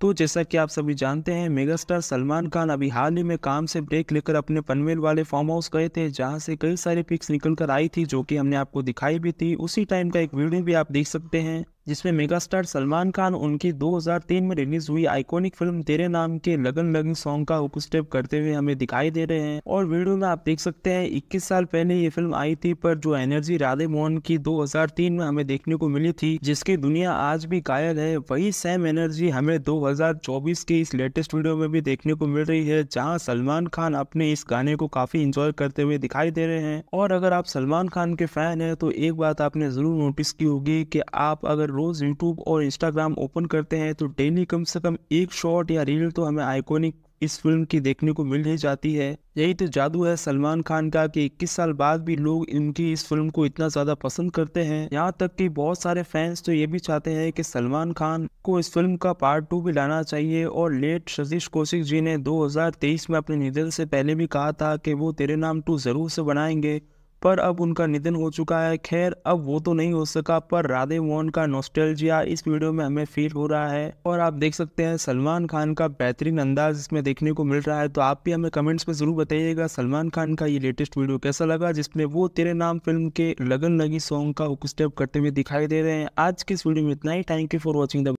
तो जैसा कि आप सभी जानते हैं मेगास्टार सलमान खान अभी हाल ही में काम से ब्रेक लेकर अपने पनवेल वाले फार्म हाउस गए थे जहां से कई सारे पिक्स निकल कर आई थी जो कि हमने आपको दिखाई भी थी उसी टाइम का एक वीडियो भी आप देख सकते हैं जिसमें मेगास्टार सलमान खान उनकी 2003 में रिलीज हुई आइकॉनिक फिल्म तेरे नाम के लगन लगन सॉन्ग का उपस्टेप करते हुए हमें दिखाई दे रहे हैं और वीडियो में आप देख सकते हैं 21 साल पहले ये फिल्म आई थी पर जो एनर्जी राधे मोहन की 2003 में हमें देखने को मिली थी जिसकी दुनिया आज भी कायल है वही सेम एनर्जी हमें दो के इस लेटेस्ट वीडियो में भी देखने को मिल रही है जहाँ सलमान खान अपने इस गाने को काफी इंजॉय करते हुए दिखाई दे रहे हैं और अगर आप सलमान खान के फैन है तो एक बात आपने जरूर नोटिस की होगी की आप अगर रोज़ यूट्यूब और इंस्टाग्राम ओपन करते हैं तो डेली कम से कम एक शॉट या रील तो हमें आइकॉनिक इस फिल्म की देखने को मिल ही जाती है यही तो जादू है सलमान खान का कि 21 साल बाद भी लोग इनकी इस फिल्म को इतना ज्यादा पसंद करते हैं यहाँ तक कि बहुत सारे फैंस तो ये भी चाहते हैं कि सलमान खान को इस फिल्म का पार्ट टू भी लाना चाहिए और लेट सतीश कौशिक जी ने 2023 में अपने निधन से पहले भी कहा था कि वो तेरे नाम टू जरूर से बनाएंगे पर अब उनका निधन हो चुका है खैर अब वो तो नहीं हो सका पर राधे मोहन का नोस्टेलजिया इस वीडियो में हमें फील हो रहा है और आप देख सकते हैं सलमान खान का बेहतरीन अंदाज इसमें देखने को मिल रहा है तो आप भी हमें कमेंट्स में ज़रूर बताइएगा सलमान खान का ये लेटेस्ट वीडियो कैसा लगा जिसमें वो तेरे नाम फिल्म के लगन लगी सॉन्ग का हुक स्टेप करते हुए दिखाई दे रहे हैं आज के इस वीडियो में इतना ही thank you for watching the